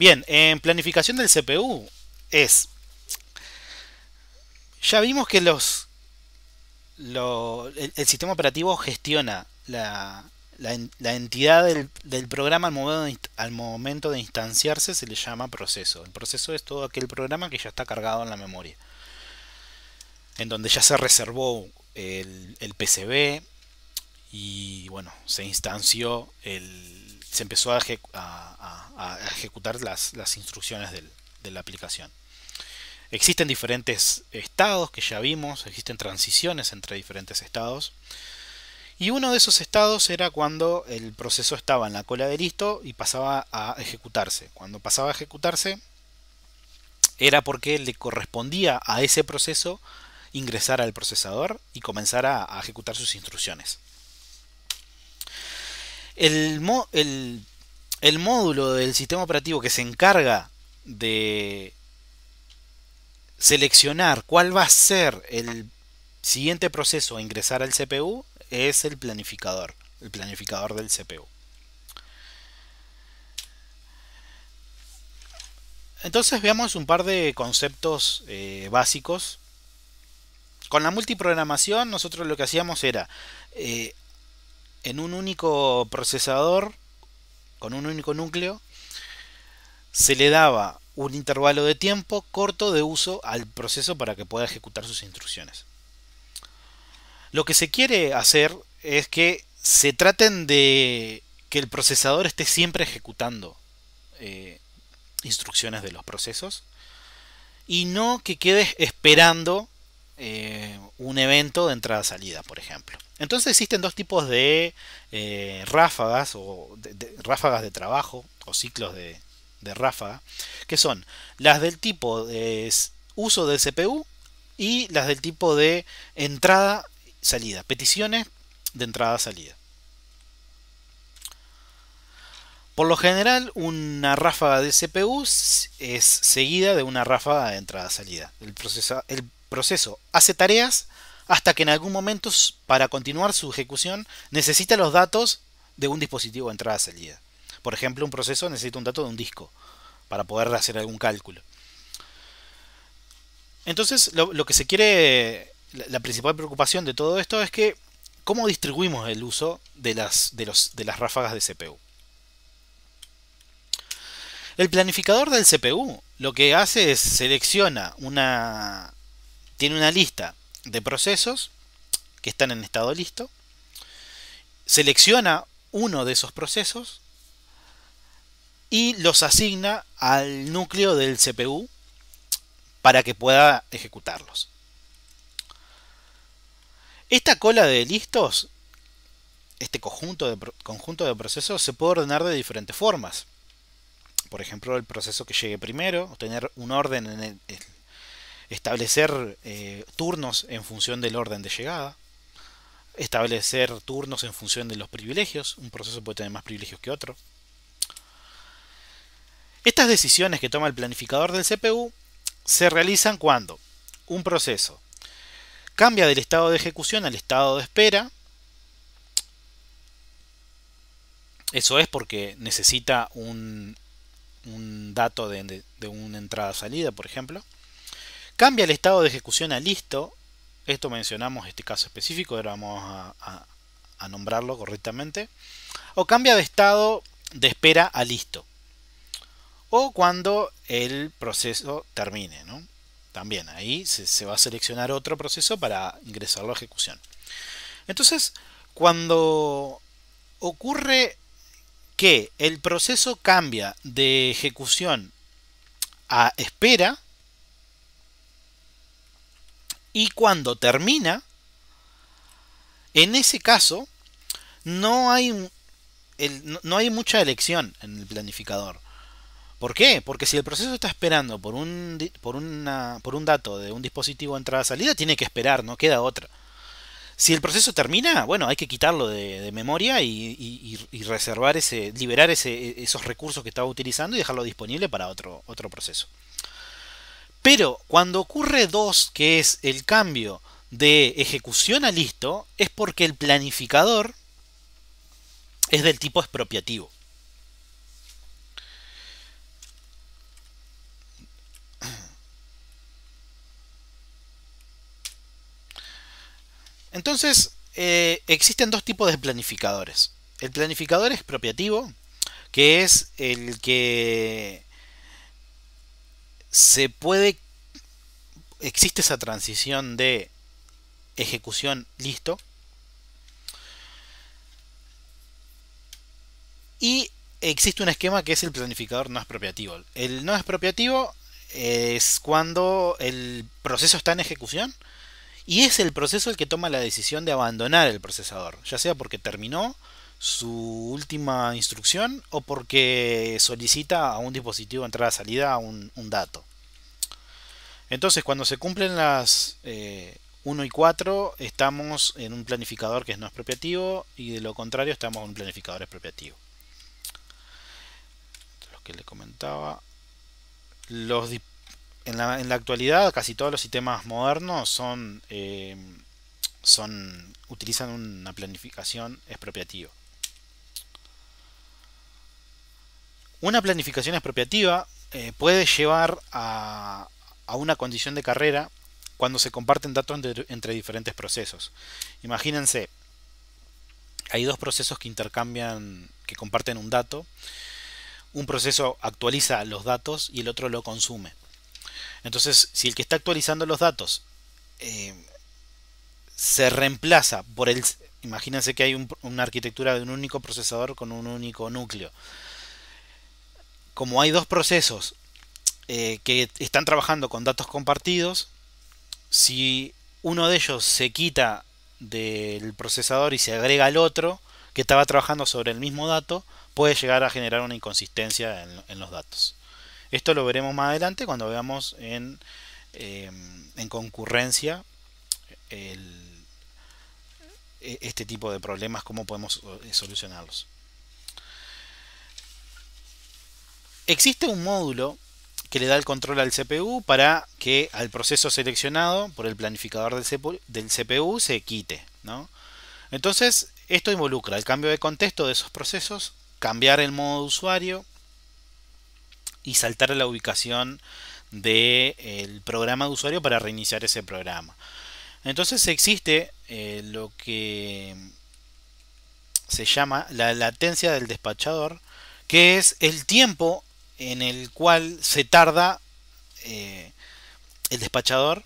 Bien, en planificación del CPU es. Ya vimos que los. el, sistema operativo gestiona la, entidad del, programa al momento, al momento de instanciarse, se le llama proceso. El proceso es todo aquel programa que ya está cargado en la memoria, en donde ya se reservó el, el PCB y bueno, se instanció el, se empezó a, ejecutar las, instrucciones de la aplicación. Existen diferentes estados que ya vimos, existen transiciones entre diferentes estados. Y uno de esos estados era cuando el proceso estaba en la cola de listo y pasaba a ejecutarse. Cuando pasaba a ejecutarse era porque le correspondía a ese proceso ingresar al procesador y comenzar a ejecutar sus instrucciones. El, el, módulo del sistema operativo que se encarga de seleccionar cuál va a ser el siguiente proceso a ingresar al CPU es el planificador, el planificador del CPU. Entonces veamos un par de conceptos eh, básicos. Con la multiprogramación nosotros lo que hacíamos era eh, en un único procesador, con un único núcleo, se le daba un intervalo de tiempo corto de uso al proceso para que pueda ejecutar sus instrucciones. Lo que se quiere hacer es que se traten de que el procesador esté siempre ejecutando eh, instrucciones de los procesos y no que quedes esperando eh, un evento de entrada-salida, por ejemplo. Entonces existen dos tipos de eh, ráfagas o de, ráfagas de trabajo o ciclos de, ráfaga, que son las del tipo de uso del CPU y las del tipo de entrada-salida, peticiones de entrada-salida. Por lo general, una ráfaga de CPU es seguida de una ráfaga de entrada-salida. el proceso hace tareas hasta que en algún momento, para continuar su ejecución, necesita los datos de un dispositivo de entrada-salida. Por ejemplo, un proceso necesita un dato de un disco para poder hacer algún cálculo. Entonces, lo, que se quiere, la, principal preocupación de todo esto es que cómo distribuimos el uso de las, de las ráfagas de CPU. El planificador del CPU lo que hace es selecciona una. tiene una lista de procesos que están en estado listo, selecciona uno de esos procesos y los asigna al núcleo del CPU para que pueda ejecutarlos. Esta cola de listos, este conjunto de, conjunto de procesos, se puede ordenar de diferentes formas. Por ejemplo, el proceso que llegue primero, tener un orden en el, establecer eh, turnos en función del orden de llegada, establecer turnos en función de los privilegios, un proceso puede tener más privilegios que otro. Estas decisiones que toma el planificador del CPU se realizan cuando un proceso cambia del estado de ejecución al estado de espera, eso es porque necesita un, un dato de una entrada-salida, por ejemplo, Cambia el estado de ejecución a listo. Esto mencionamos este caso específico, ahora vamos a, nombrarlo correctamente. O cambia de estado de espera a listo. O cuando el proceso termine. También ahí se, se va a seleccionar otro proceso para ingresar a ejecución. Entonces, cuando ocurre que el proceso cambia de ejecución a espera, y cuando termina, en ese caso, no hay, no hay mucha elección en el planificador. ¿Por qué? Porque si el proceso está esperando por un, por, un dato de un dispositivo entrada-salida, tiene que esperar, no queda otra. Si el proceso termina, bueno, hay que quitarlo de, memoria y, reservar ese, liberar e, esos recursos que estaba utilizando y dejarlo disponible para otro, otro proceso. Pero cuando ocurre dos, que es el cambio de ejecución a listo, es porque el planificador es del tipo expropiativo. Entonces, eh, existen dos tipos de planificadores. El planificador expropiativo, que es el que se puede, existe esa transición de ejecución listo. Y existe un esquema que es el planificador no expropiativo. El no expropiativo es cuando el proceso está en ejecución y es el proceso el que toma la decisión de abandonar el procesador, ya sea porque terminó su última instrucción o porque solicita a un dispositivo de entrada-salida un, un dato. Entonces, cuando se cumplen las 1 eh, y 4, estamos en un planificador que es no es expropiativo y de lo contrario estamos en un planificador expropiativo. Lo que le comentaba. en, la, actualidad, casi todos los sistemas modernos son, eh, son utilizan una planificación expropiativa. Una planificación expropiativa eh, puede llevar a, una condición de carrera cuando se comparten datos entre, diferentes procesos. Imagínense, hay dos procesos que intercambian, que comparten un dato. Un proceso actualiza los datos y el otro lo consume. Entonces, si el que está actualizando los datos eh, se reemplaza por el... Imagínense que hay una arquitectura de un único procesador con un único núcleo como hay dos procesos eh, que están trabajando con datos compartidos, si uno de ellos se quita del procesador y se agrega al otro que estaba trabajando sobre el mismo dato, puede llegar a generar una inconsistencia en, los datos. Esto lo veremos más adelante cuando veamos en, eh, concurrencia e-, este tipo de problemas, cómo podemos eh, solucionarlos. Existe un módulo que le da el control al CPU para que al proceso seleccionado por el planificador del CPU, se quite. Entonces, esto involucra el cambio de contexto de esos procesos, cambiar el modo de usuario y saltar a la ubicación del programa de usuario para reiniciar ese programa. Entonces existe eh, lo que se llama la latencia del despachador, que es el tiempo en el cual se tarda eh, el despachador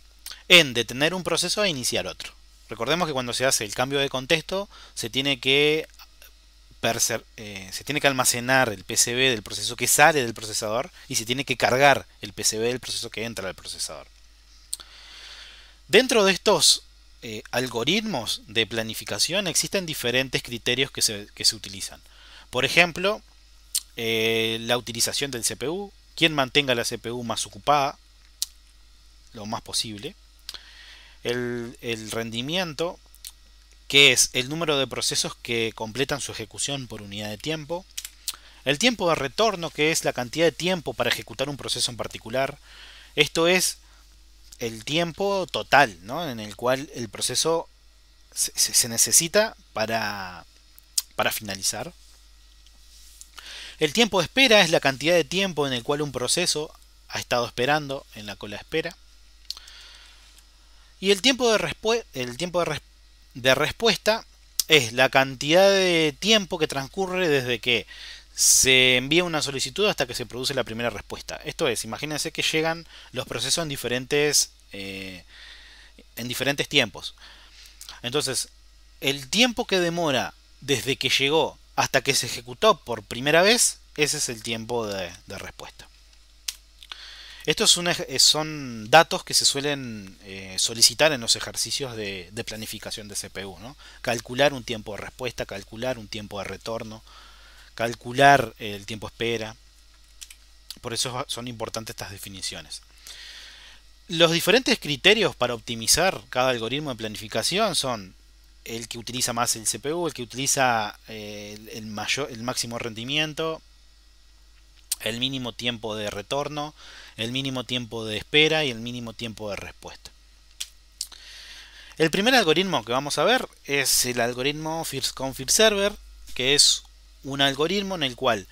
en detener un proceso e iniciar otro. Recordemos que cuando se hace el cambio de contexto se tiene que, eh, se tiene que almacenar el PCB del proceso que sale del procesador y se tiene que cargar el PCB del proceso que entra al procesador. Dentro de estos eh, algoritmos de planificación existen diferentes criterios que se, que se utilizan. Por ejemplo, eh, la utilización del CPU, quien mantenga la CPU más ocupada lo más posible, el, rendimiento, que es el número de procesos que completan su ejecución por unidad de tiempo, el tiempo de retorno, que es la cantidad de tiempo para ejecutar un proceso en particular, esto es el tiempo total, En el cual el proceso se, necesita para finalizar. El tiempo de espera es la cantidad de tiempo en el cual un proceso ha estado esperando en la cola de espera. Y el tiempo de, el tiempo de, respuesta es la cantidad de tiempo que transcurre desde que se envía una solicitud hasta que se produce la primera respuesta. Esto es, imagínense que llegan los procesos en diferentes, eh, en diferentes tiempos. Entonces, el tiempo que demora desde que llegó hasta que se ejecutó por primera vez, ese es el tiempo de, respuesta. Estos eh, son, datos que se suelen eh, solicitar en los ejercicios de, planificación de CPU. Calcular un tiempo de respuesta, calcular un tiempo de retorno, calcular el tiempo espera. Por eso son importantes estas definiciones. Los diferentes criterios para optimizar cada algoritmo de planificación son el que utiliza más el CPU, el que utiliza eh, el, mayor, el máximo rendimiento, el mínimo tiempo de retorno, el mínimo tiempo de espera y el mínimo tiempo de respuesta. El primer algoritmo que vamos a ver es el algoritmo First Server, que es un algoritmo en el cual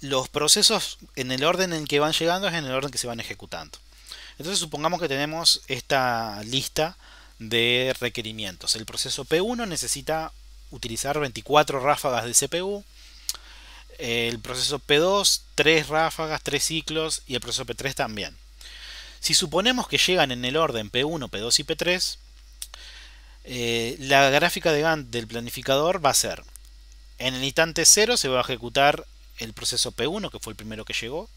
los procesos en el orden en que van llegando es en el orden que se van ejecutando. Entonces supongamos que tenemos esta lista de requerimientos. El proceso P1 necesita utilizar 24 ráfagas de CPU, el proceso P2 3 ráfagas, 3 ciclos y el proceso P3 también. Si suponemos que llegan en el orden P1, P2 y P3, eh, la gráfica de Gantt del planificador va a ser, en el instante 0 se va a ejecutar el proceso P1, que fue el primero que llegó.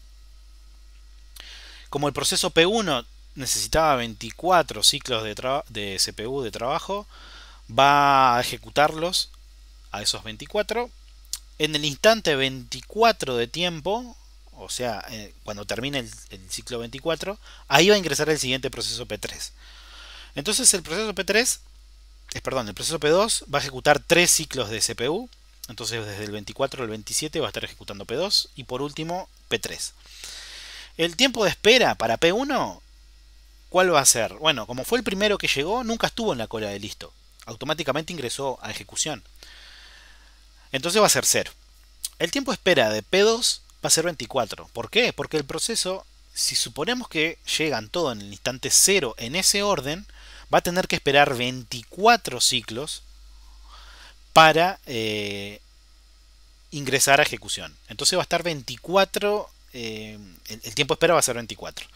Como el proceso P1 necesitaba 24 ciclos de, de CPU de trabajo, va a ejecutarlos a esos 24 en el instante 24 de tiempo, o sea, eh, cuando termine el, ciclo 24, ahí va a ingresar el siguiente proceso P3. Entonces el proceso P3, eh, perdón, el proceso P2 va a ejecutar 3 ciclos de CPU, entonces desde el 24 al 27 va a estar ejecutando P2 y por último P3. El tiempo de espera para P1 ¿Cuál va a ser? Bueno, como fue el primero que llegó, nunca estuvo en la cola de listo. Automáticamente ingresó a ejecución. Entonces va a ser 0. El tiempo de espera de P2 va a ser 24. ¿Por qué? Porque el proceso, si suponemos que llegan todo en el instante 0 en ese orden, va a tener que esperar 24 ciclos para eh, ingresar a ejecución. Entonces va a estar 24, eh, el, el tiempo de espera va a ser 24.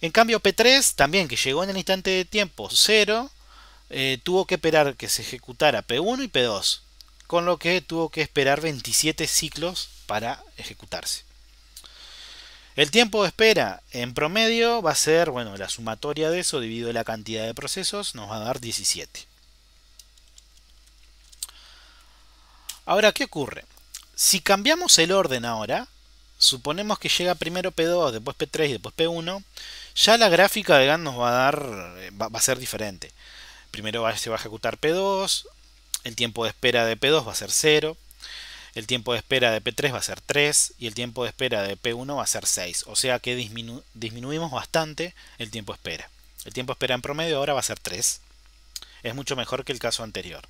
En cambio, P3 también, que llegó en el instante de tiempo 0, eh, tuvo que esperar que se ejecutara P1 y P2, con lo que tuvo que esperar 27 ciclos para ejecutarse. El tiempo de espera en promedio va a ser, bueno, la sumatoria de eso dividido la cantidad de procesos nos va a dar 17. Ahora, ¿qué ocurre? Si cambiamos el orden ahora, suponemos que llega primero P2, después P3 y después P1, ya la gráfica de GAN nos va a dar, eh, va, a ser diferente. Primero se va a ejecutar P2, el tiempo de espera de P2 va a ser 0, el tiempo de espera de P3 va a ser 3 y el tiempo de espera de P1 va a ser 6. O sea que disminuimos bastante el tiempo de espera. El tiempo de espera en promedio ahora va a ser 3. Es mucho mejor que el caso anterior.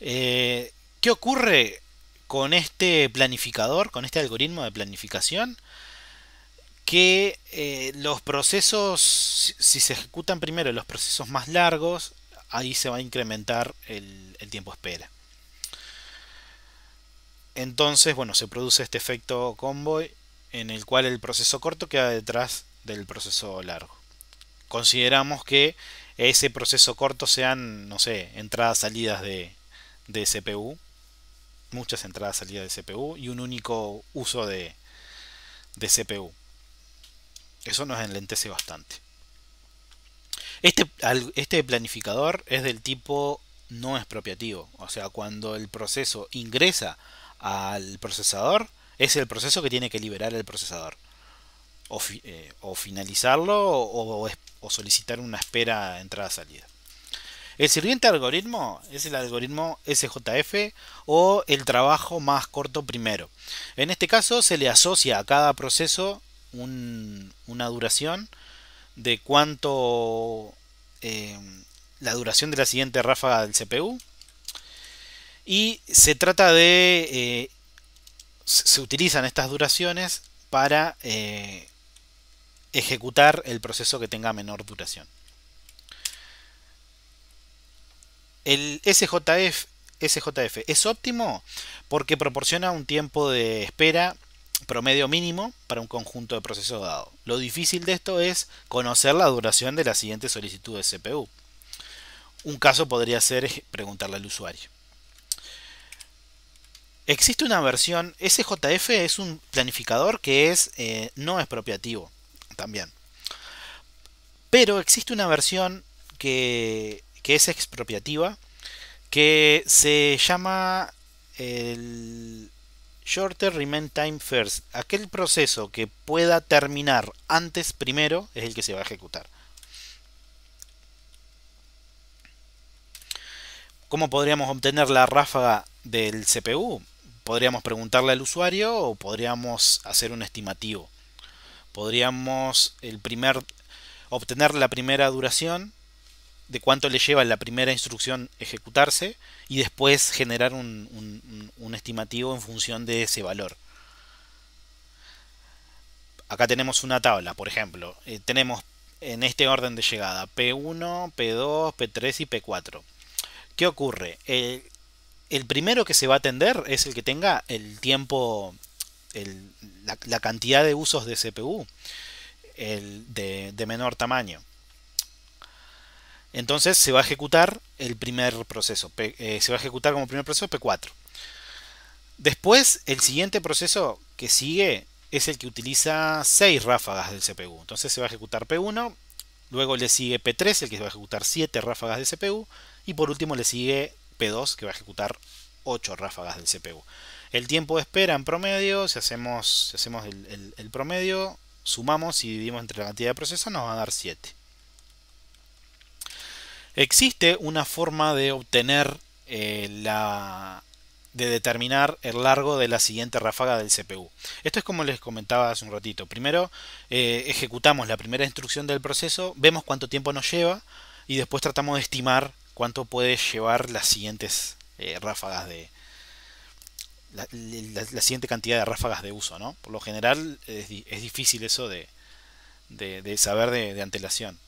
Eh, ¿Qué ocurre con este planificador, con este algoritmo de planificación? que eh, los procesos, si se ejecutan primero los procesos más largos, ahí se va a incrementar el, tiempo tiempo espera. Entonces, bueno, se produce este efecto convoy en el cual el proceso corto queda detrás del proceso largo. Consideramos que ese proceso corto sean, no sé, entradas, salidas de, CPU, muchas entradas, salidas de CPU y un único uso de CPU. Eso nos enlentece bastante. Este, este planificador es del tipo no expropiativo. O sea, cuando el proceso ingresa al procesador, es el proceso que tiene que liberar el procesador. O, eh, finalizarlo o, solicitar una espera entrada-salida. El siguiente algoritmo es el algoritmo SJF o el trabajo más corto primero. En este caso se le asocia a cada proceso una duración de cuánto eh, la duración de la siguiente ráfaga del CPU y se trata de eh, se utilizan estas duraciones para eh, ejecutar el proceso que tenga menor duración el SJF, SJF es óptimo porque proporciona un tiempo de espera promedio mínimo para un conjunto de procesos dado. Lo difícil de esto es conocer la duración de la siguiente solicitud de CPU. Un caso podría ser preguntarle al usuario. Existe una versión, SJF es un planificador que es eh, no expropiativo también. Pero existe una versión que, que es expropiativa que se llama el Shorter Remain Time First. Aquel proceso que pueda terminar antes primero es el que se va a ejecutar. ¿Cómo podríamos obtener la ráfaga del CPU? Podríamos preguntarle al usuario o podríamos hacer un estimativo. Podríamos el primer, obtener la primera duración de cuánto le lleva la primera instrucción ejecutarse y después generar un, estimativo en función de ese valor. Acá tenemos una tabla, por ejemplo. Eh, tenemos en este orden de llegada P1, P2, P3 y P4. ¿Qué ocurre? El, primero que se va a atender es el que tenga el tiempo, la, cantidad de usos de CPU el, de, de menor tamaño. Entonces se va a ejecutar el primer proceso. Eh, se va a ejecutar como primer proceso P4. Después, el siguiente proceso que sigue es el que utiliza 6 ráfagas del CPU. Entonces se va a ejecutar P1, luego le sigue P3, el que va a ejecutar 7 ráfagas del CPU, y por último le sigue P2, que va a ejecutar 8 ráfagas del CPU. El tiempo de espera en promedio, si hacemos, si hacemos el, el promedio, sumamos y dividimos entre la cantidad de procesos, nos va a dar 7. Existe una forma de obtener eh, la de determinar el largo de la siguiente ráfaga del CPU. Esto es como les comentaba hace un ratito. Primero eh, ejecutamos la primera instrucción del proceso, vemos cuánto tiempo nos lleva y después tratamos de estimar cuánto puede llevar las siguientes eh, ráfagas de... La, siguiente cantidad de ráfagas de uso, Por lo general es, difícil eso de, saber de antelación.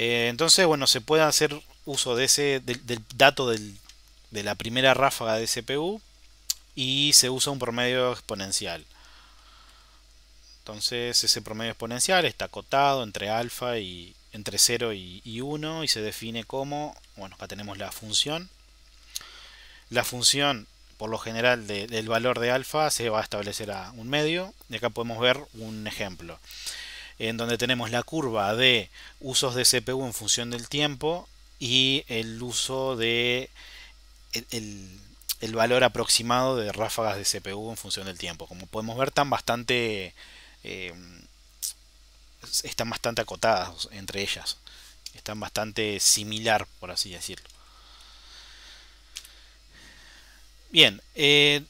Eh, entonces, bueno, se puede hacer uso de ese, del, dato de la primera ráfaga de CPU y se usa un promedio exponencial. Entonces ese promedio exponencial está acotado entre alfa y entre 0 y, 1 y se define como, bueno, acá tenemos la función. La función, por lo general, del valor de alfa se va a establecer a un medio. Y acá podemos ver un ejemplo en donde tenemos la curva de usos de CPU en función del tiempo y el uso de el, valor aproximado de ráfagas de CPU en función del tiempo. Como podemos ver, están bastante, eh, están bastante acotadas entre ellas. Están bastante similar, por así decirlo. Bien, eh,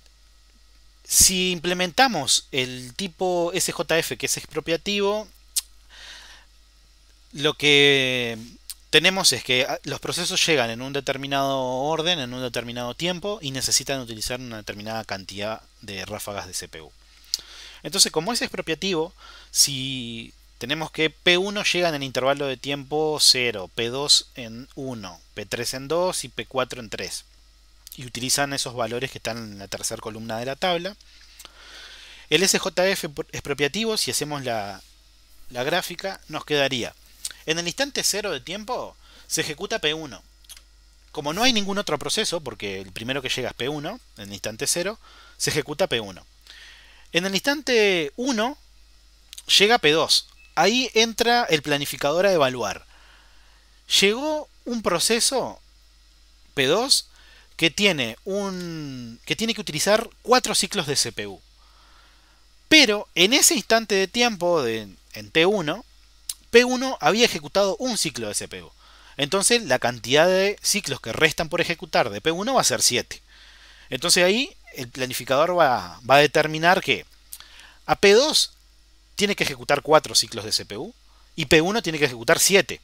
si implementamos el tipo SJF que es expropiativo, lo que tenemos es que ah, los procesos llegan en un determinado orden, en un determinado tiempo y necesitan utilizar una determinada cantidad de ráfagas de CPU. Entonces, como es expropiativo, si tenemos que P1 llega en el intervalo de tiempo 0, P2 en 1, P3 en 2 y P4 en 3. Y utilizan esos valores que están en la tercera columna de la tabla. El SJF expropiativo, si hacemos la, la gráfica, nos quedaría en el instante cero de tiempo se ejecuta P1. Como no hay ningún otro proceso, porque el primero que llega es P1, en el instante cero, se ejecuta P1. En el instante 1 llega P2. Ahí entra el planificador a evaluar. Llegó un proceso P2 que tiene un que tiene que utilizar cuatro ciclos de CPU. Pero en ese instante de tiempo de, en T1 P1 había ejecutado un ciclo de CPU. Entonces la cantidad de ciclos que restan por ejecutar de P1 va a ser 7. Entonces ahí el planificador va, a determinar que a P2 tiene que ejecutar 4 ciclos de CPU y P1 tiene que ejecutar 7.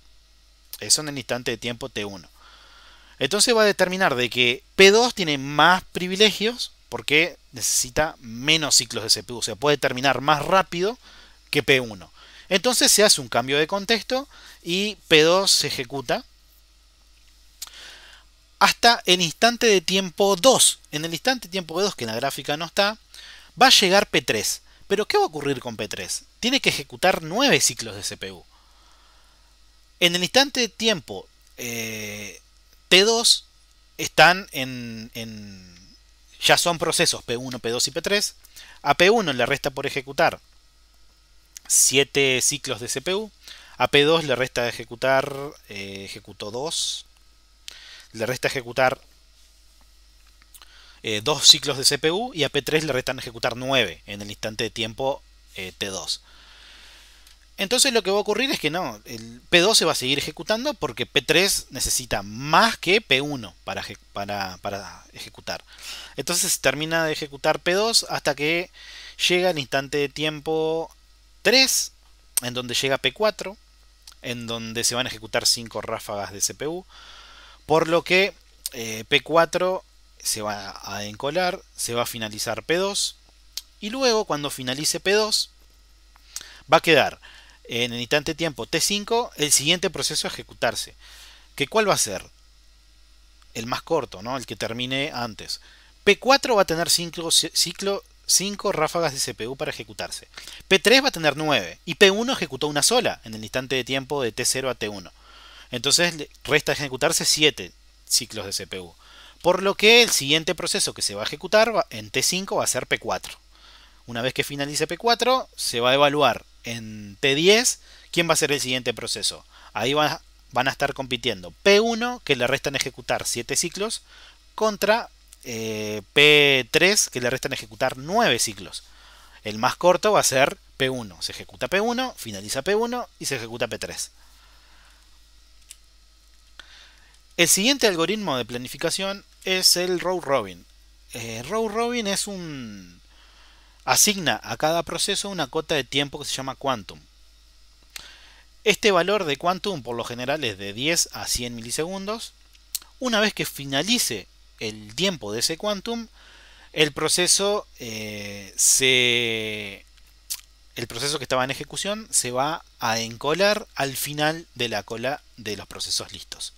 Eso en el instante de tiempo T1. Entonces va a determinar de que P2 tiene más privilegios porque necesita menos ciclos de CPU. O sea, puede terminar más rápido que P1. Entonces se hace un cambio de contexto y P2 se ejecuta hasta el instante de tiempo 2. En el instante de tiempo 2, que en la gráfica no está, va a llegar P3. Pero ¿qué va a ocurrir con P3? Tiene que ejecutar 9 ciclos de CPU. En el instante de tiempo eh, T2 están en, ya son procesos P1, P2 y P3. A P1 le resta por ejecutar 7 ciclos de CPU. A P2 le resta ejecutar, eh, ejecutó 2. Le resta ejecutar 2 eh, ciclos de CPU y a P3 le restan ejecutar 9 en el instante de tiempo T2. Eh, Entonces lo que va a ocurrir es que no, el P2 se va a seguir ejecutando porque P3 necesita más que P1 para, para, para ejecutar. Entonces termina de ejecutar P2 hasta que llega el instante de tiempo 3, en donde llega P4, en donde se van a ejecutar 5 ráfagas de CPU, por lo que eh, P4 se va a encolar, se va a finalizar P2, y luego cuando finalice P2, va a quedar en el instante tiempo T5 el siguiente proceso a ejecutarse. ¿Que ¿Cuál va a ser? El más corto, ¿no? el que termine antes. P4 va a tener ciclo, ciclo 5 ráfagas de CPU para ejecutarse. P3 va a tener 9 y P1 ejecutó una sola en el instante de tiempo de T0 a T1. Entonces resta ejecutarse 7 ciclos de CPU. Por lo que el siguiente proceso que se va a ejecutar en T5 va a ser P4. Una vez que finalice P4, se va a evaluar en T10 quién va a ser el siguiente proceso. Ahí van a estar compitiendo P1, que le restan ejecutar 7 ciclos, contra eh, P3 que le restan ejecutar 9 ciclos. El más corto va a ser P1. Se ejecuta P1, finaliza P1 y se ejecuta P3. El siguiente algoritmo de planificación es el row robin. Eh, row robin es un... asigna a cada proceso una cota de tiempo que se llama quantum. Este valor de quantum por lo general es de 10 a 100 milisegundos. Una vez que finalice el tiempo de ese quantum, el proceso eh, se el proceso que estaba en ejecución se va a encolar al final de la cola de los procesos listos.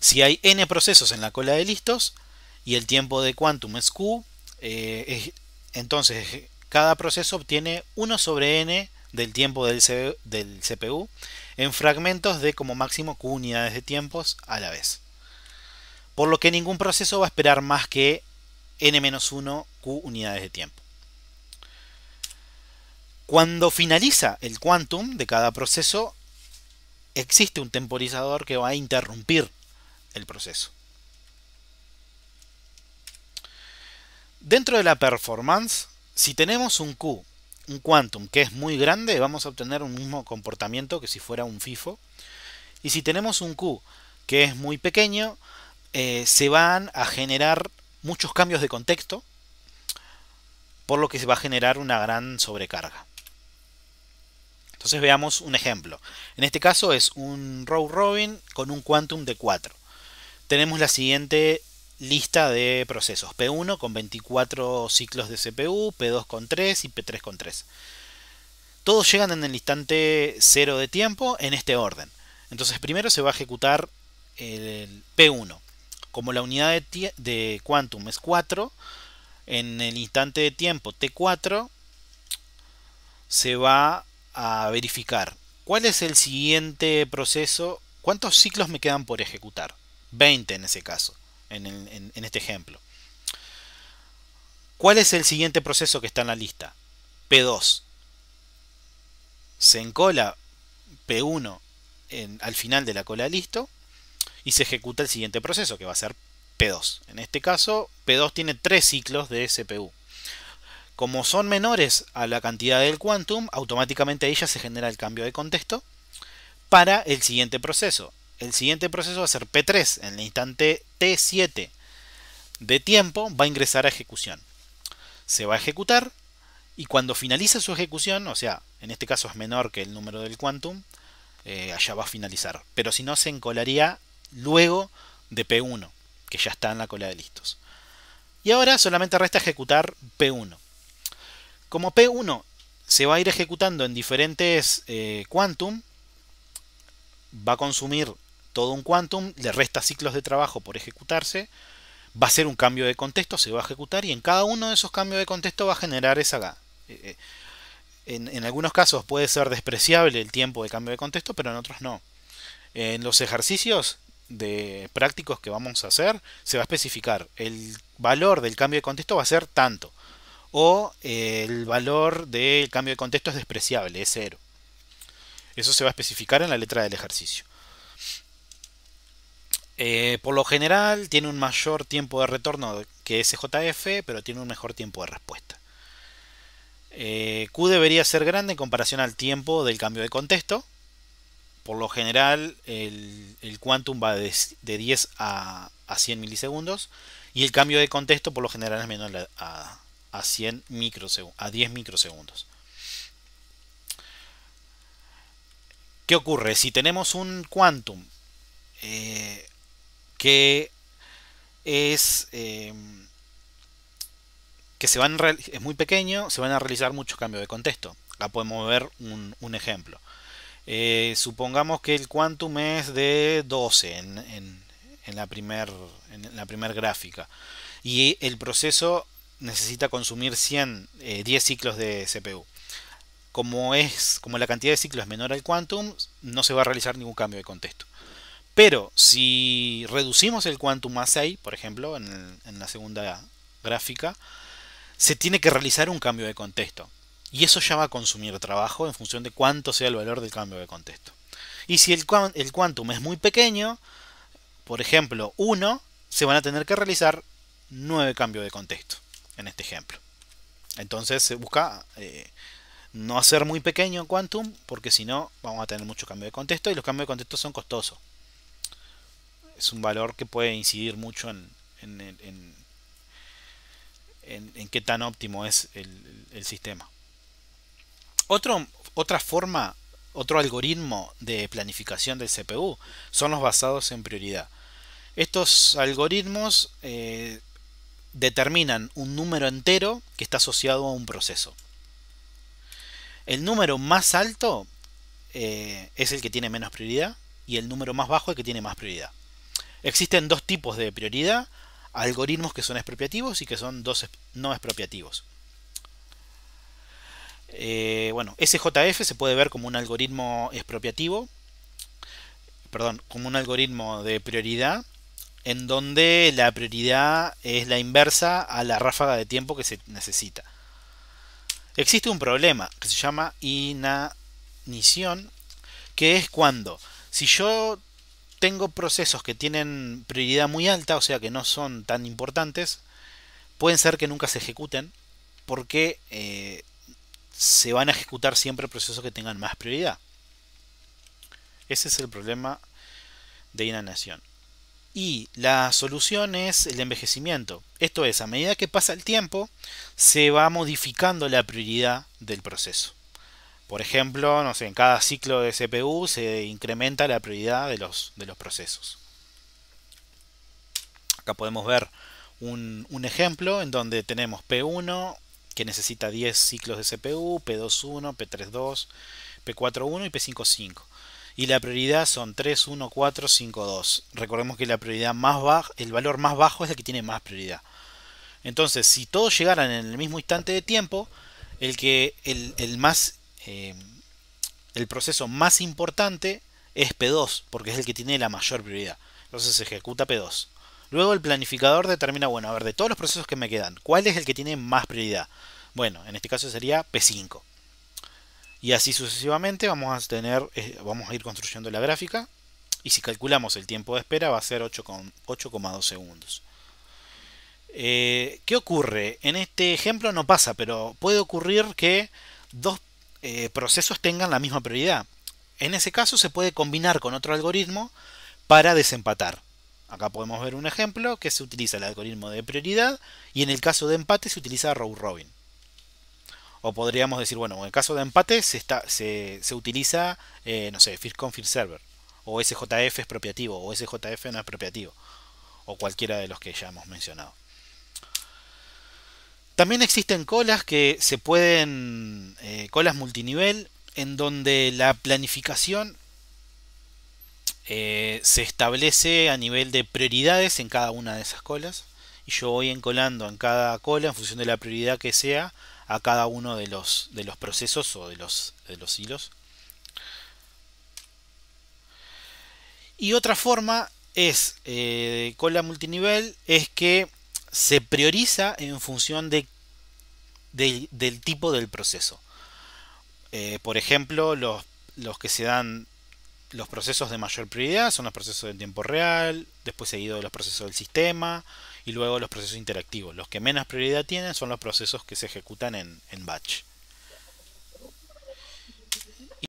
Si hay n procesos en la cola de listos y el tiempo de quantum es q, eh, entonces cada proceso obtiene 1 sobre n del tiempo del, del CPU en fragmentos de como máximo q unidades de tiempos a la vez por lo que ningún proceso va a esperar más que n-1 q unidades de tiempo. Cuando finaliza el quantum de cada proceso, existe un temporizador que va a interrumpir el proceso. Dentro de la performance, si tenemos un Q, un quantum que es muy grande, vamos a obtener un mismo comportamiento que si fuera un FIFO. Y si tenemos un Q que es muy pequeño, eh, se van a generar muchos cambios de contexto, por lo que se va a generar una gran sobrecarga. Entonces veamos un ejemplo. En este caso es un row robin con un quantum de 4. Tenemos la siguiente lista de procesos. P1 con 24 ciclos de CPU, P2 con 3 y P3 con 3. Todos llegan en el instante 0 de tiempo en este orden. Entonces primero se va a ejecutar el P1. Como la unidad de, de quantum es 4, en el instante de tiempo T4 se va a verificar cuál es el siguiente proceso, cuántos ciclos me quedan por ejecutar. 20 en ese caso, en, este ejemplo. ¿Cuál es el siguiente proceso que está en la lista? P2. Se encola P1 al final de la cola listo y se ejecuta el siguiente proceso, que va a ser P2. En este caso, P2 tiene tres ciclos de CPU. Como son menores a la cantidad del quantum, automáticamente ahí ya se genera el cambio de contexto para el siguiente proceso. El siguiente proceso va a ser P3. En el instante T7 de tiempo va a ingresar a ejecución. Se va a ejecutar y cuando finalice su ejecución, o sea, en este caso es menor que el número del quantum, eh, allá va a finalizar. Pero si no, se encolaría luego de P1, que ya está en la cola de listos. Y ahora solamente resta ejecutar P1. Como P1 se va a ir ejecutando en diferentes eh, quantum, va a consumir todo un quantum, le resta ciclos de trabajo por ejecutarse, va a ser un cambio de contexto, se va a ejecutar y en cada uno de esos cambios de contexto va a generar esa... Eh, eh, en, algunos casos puede ser despreciable el tiempo de cambio de contexto, pero en otros no. En los ejercicios de prácticos que vamos a hacer, se va a especificar el valor del cambio de contexto va a ser tanto o eh, el valor del cambio de contexto es despreciable, es cero. Eso se va a especificar en la letra del ejercicio. Eh, por lo general tiene un mayor tiempo de retorno que SJF, pero tiene un mejor tiempo de respuesta. Eh, Q debería ser grande en comparación al tiempo del cambio de contexto por lo general el, quantum va de, 10 a, 100 milisegundos y el cambio de contexto por lo general es menor a, 100 microsegundos, a 10 microsegundos. ¿Qué ocurre? Si tenemos un quantum eh, que es eh, que se van es muy pequeño, se van a realizar muchos cambios de contexto. Acá podemos ver un ejemplo. Eh, supongamos que el quantum es de 12 en, en la primera gráfica. Y el proceso necesita consumir 100, 10 eh, ciclos de CPU. Como, es, como la cantidad de ciclos es menor al quantum, no se va a realizar ningún cambio de contexto. Pero si reducimos el quantum a 6, por ejemplo, en la segunda gráfica, se tiene que realizar un cambio de contexto. Y eso ya va a consumir trabajo en función de cuánto sea el valor del cambio de contexto. Y si el, el quantum es muy pequeño, por ejemplo 1, se van a tener que realizar 9 cambios de contexto en este ejemplo. Entonces se busca eh, no hacer muy pequeño el quantum, porque si no vamos a tener mucho cambio de contexto y los cambios de contexto son costosos. Es un valor que puede incidir mucho en, qué tan óptimo es el sistema otra forma, otro algoritmo de planificación del CPU son los basados en prioridad. Estos algoritmos eh, determinan un número entero que está asociado a un proceso. El número más alto eh, es el que tiene menos prioridad y el número más bajo es el que tiene más prioridad. Existen dos tipos de prioridad, algoritmos que son expropiativos y que son dos no expropiativos. Eh, bueno, SJF se puede ver como un algoritmo expropiativo, perdón, como un algoritmo de prioridad, en donde la prioridad es la inversa a la ráfaga de tiempo que se necesita. Existe un problema que se llama inanición, que es cuando, si yo tengo procesos que tienen prioridad muy alta, o sea que no son tan importantes, pueden ser que nunca se ejecuten, porque eh, se van a ejecutar siempre procesos que tengan más prioridad. Ese es el problema de inanación. Y la solución es el envejecimiento. Esto es, a medida que pasa el tiempo, se va modificando la prioridad del proceso. Por ejemplo, no sé, en cada ciclo de CPU se incrementa la prioridad de los, de los procesos. Acá podemos ver un, un ejemplo en donde tenemos P1, que necesita 10 ciclos de CPU, P21, P32, P41 y P55. Y la prioridad son 3, 1, 4, 5, 2. Recordemos que la prioridad más baja, el valor más bajo es el que tiene más prioridad. Entonces, si todos llegaran en el mismo instante de tiempo, el que el, más eh, el proceso más importante es P2, porque es el que tiene la mayor prioridad. Entonces se ejecuta P2. Luego el planificador determina, bueno, a ver, de todos los procesos que me quedan, ¿cuál es el que tiene más prioridad? Bueno, en este caso sería P5. Y así sucesivamente vamos a tener, eh, vamos a ir construyendo la gráfica. Y si calculamos el tiempo de espera va a ser 8,2 segundos. Eh, ¿Qué ocurre? En este ejemplo no pasa, pero puede ocurrir que dos eh, procesos tengan la misma prioridad. En ese caso se puede combinar con otro algoritmo para desempatar. Acá podemos ver un ejemplo que se utiliza el algoritmo de prioridad y en el caso de empate se utiliza row robin. O podríamos decir, bueno, en el caso de empate se, está, se, se utiliza, eh, no sé, first come, server. O SJF es propiativo, o SJF no es propiativo. O cualquiera de los que ya hemos mencionado. También existen colas que se pueden, eh, colas multinivel, en donde la planificación eh, se establece a nivel de prioridades en cada una de esas colas y yo voy encolando en cada cola en función de la prioridad que sea a cada uno de los, de los procesos o de los, de los hilos. Y otra forma es eh, cola multinivel es que se prioriza en función de, del tipo del proceso. Eh, por ejemplo, los, los que se dan los procesos de mayor prioridad son los procesos de tiempo real, después seguido de los procesos del sistema y luego los procesos interactivos. Los que menos prioridad tienen son los procesos que se ejecutan en, en batch.